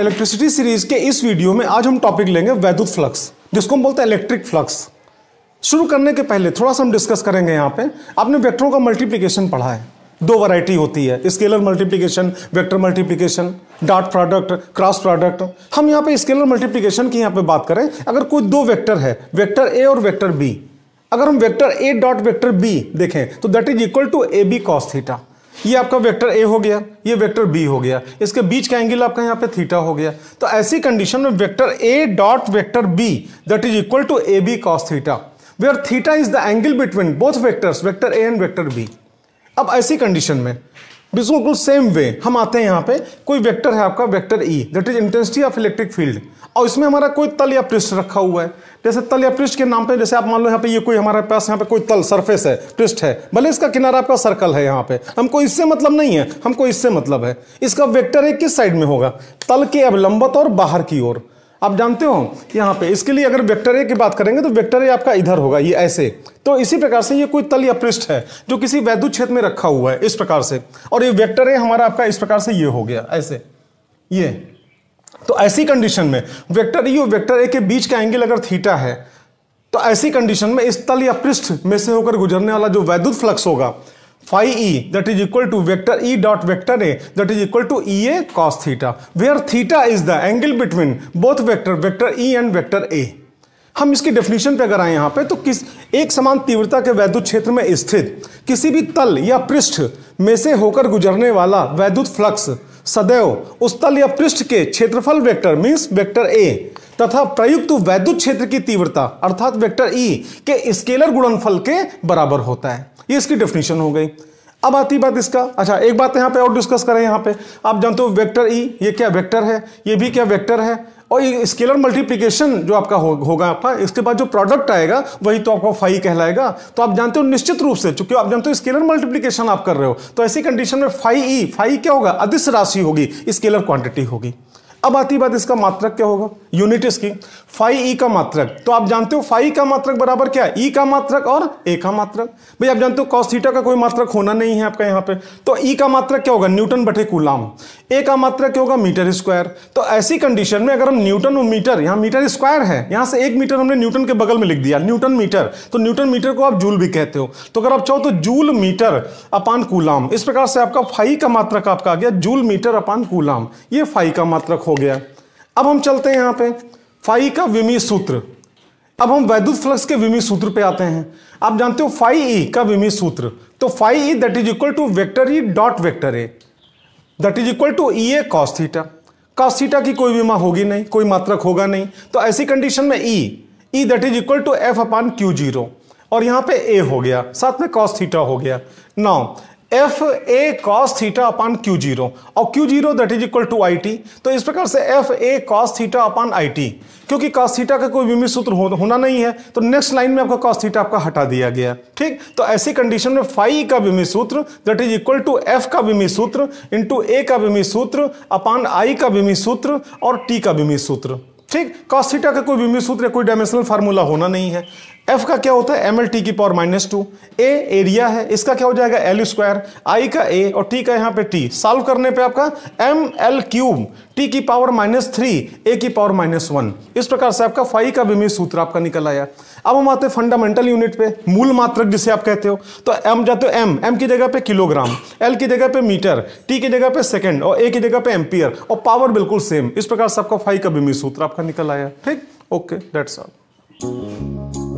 electricity series के इस video में आज हम टॉपिक लेंगे वैद्युत फ्लक्स जिसको हम बोलते हैं इलेक्ट्रिक फ्लक्स शुरू करने के पहले थोड़ा सा हम डिस्कस करेंगे यहाँ पे आपने वेक्टरों का मल्टीप्लिकेशन पढ़ा है दो वैरायटी होती है scalar multiplication vector multiplication dot product cross product हम यहाँ पे स्केलर मल्टीप्लिकेशन की यहाँ पे बात करें अगर कोई दो वेक्टर है वेक्टर ए और वेक्टर बी अगर हम vector A dot vector B देखें तो that is equal to A B cos theta ये आपका वेक्टर ए हो गया ये वेक्टर बी हो गया इसके बीच का एंगल आपका यहाँ पे थीटा हो गया तो ऐसी कंडीशन में vector A dot vector B that is equal to A B cos theta where theta is the angle between both vectors vector A and vector B अब ऐसी कंडीशन में बिल्कुल सेम वे हम आते हैं यहाँ पे कोई वेक्टर है आपका vector E that is intensity of electric field और इसमें हमारा कोई तल या पृष्ठ रखा हुआ है जैसे तल या पृष्ठ के नाम पे जैसे आप मान लो यहाँ पे ये कोई हमारे पास यहाँ पे कोई तल सरफेस है पृष्ठ है भले इसका किनारा आपका सर्कल है यहाँ पे हमको इससे मतलब नहीं है हमको इससे मतलब है इसका वेक्टर एक e किस साइड में होगा तल के अवलंबत और बाहर की ओर आप जानते हो यहाँ पे इसके लिए अगर वेक्टर ए की बात करेंगे तो वेक्टर ए आपका इधर होगा ये ऐसे तो इसी प्रकार से ये कोई तल या पृष्ठ है जो किसी वैद्युत क्षेत्र में रखा हुआ है इस प्रकार से और ये वेक्टर ए हमारा आपका इस प्रकार से ये हो गया ऐसे ये तो ऐसी कंडीशन में वेक्टर ई e और वेक्टर ए के बीच का एंगल अगर थीटा है तो ऐसी कंडीशन में इस तल या पृष्ठ में से होकर गुजरने वाला जो वैद्युत फ्लक्स होगा phi e that is equal to vector e dot vector a that is equal to ea cos theta where theta is the angle between both vector vector e and vector a हम इसकी definition पे अगर आए यहाँ पे तो किस एक समान तीव्रता के वैद्युत क्षेत्र में स्थित किसी भी तल या पृष्ठ में से होकर गुजरने वाला वैद्युत फ्लक्स सदैव उस्तल या पृष्ठ के क्षेत्रफल वेक्टर मीन्स वेक्टर ए तथा प्रयुक्त वैद्युत क्षेत्र की तीव्रता अर्थात वेक्टर ई e के स्केलर गुणनफल के बराबर होता है ये इसकी डेफिनेशन हो गई अब आती बात इसका अच्छा एक बात यहाँ पे और डिस्कस करें यहाँ पे आप जानते हो वेक्टर ई e, ये क्या वेक्टर है ये भी क्या वेक्टर है और स्केलर मल्टीप्लीकेशन जो आपका हो, होगा आपका इसके बाद जो प्रोडक्ट आएगा वही तो आपका फाई कहलाएगा तो आप जानते हो निश्चित रूप से चूंकि आप जानते हो स्केलर मल्टीप्लीकेशन आप कर रहे हो तो ऐसी कंडीशन में फाई ई फाई क्या होगा अधिस राशि होगी स्केलर क्वांटिटी होगी अब आती बात इसका मात्रक क्या होगा यूनिट इसकी फाइव ई का मात्रक तो आप जानते हो फाइव का मात्रक बराबर क्या ई का मात्रक और ए का मात्रक भाई आप जानते हो कॉस थीटा का कोई मात्रक होना नहीं है आपका यहाँ पे तो ई e का मात्रक क्या होगा न्यूटन बटे कुलाम ए का मात्रक क्या होगा मीटर स्क्वायर तो ऐसी कंडीशन में अगर हम न्यूटन और मीटर यहाँ मीटर स्क्वायर है यहाँ से एक मीटर हमने न्यूटन के बगल में लिख दिया न्यूटन मीटर तो न्यूटन मीटर को आप जूल भी कहते हो तो अगर आप चाहो तो जूल मीटर अपान कूलाम इस प्रकार से आपका फाई का मात्रक आपका आ गया जूल मीटर अपान कूलाम ये फाई का मात्रक हो गया अब हम चलते हैं यहाँ पे फाई का विमी सूत्र अब हम वैद्युत फ्लक्स के विमी सूत्र पे आते हैं आप जानते हो फाई ई का विमी सूत्र तो phi E that is equal to vector E dot vector A that is equal to E A cos theta cos theta की कोई बीमा होगी नहीं कोई मात्रक होगा नहीं तो ऐसी कंडीशन में E E that is equal to F upon Q zero और यहाँ पे ए हो गया साथ में कॉस थीटा हो गया now F A cos theta upon Q zero और Q zero that is equal to I T तो इस प्रकार से F A cos theta upon I T क्योंकि कॉस थीटा का कोई विमित सूत्र हो, होना नहीं है तो नेक्स्ट लाइन में आपका कॉस थीटा आपका हटा दिया गया ठीक तो ऐसी कंडीशन में फाई का विमित सूत्र that is equal to F का विमित सूत्र इंटू ए का विमित सूत्र अपान आई का विमित सूत्र और टी का विमित सूत्र ठीक कॉस थीटा का कोई बिंबी सूत्र कोई डायमेंशनल फार्मूला होना नहीं है एफ का क्या होता है एम एल टी की power minus two A area है इसका क्या हो जाएगा एल स्क्वायर आई का ए और टी का यहाँ पे टी सॉल्व करने पे आपका एम एल क्यूब टी की पावर माइनस थ्री ए की पावर माइनस वन इस प्रकार से आपका फाइव का विमीय सूत्र आपका निकल आया अब हम आते हैं फंडामेंटल यूनिट पे मूल मात्रक जिसे आप कहते हो तो एम जाते हो एम एम की जगह पे किलोग्राम एल की जगह पे मीटर टी की जगह पे सेकंड और ए की जगह पे एम्पियर और पावर बिल्कुल सेम इस प्रकार से आपका फाइव का विमीय सूत्र आपका आपका निकल आया ठीक ओके डेट्स ऑल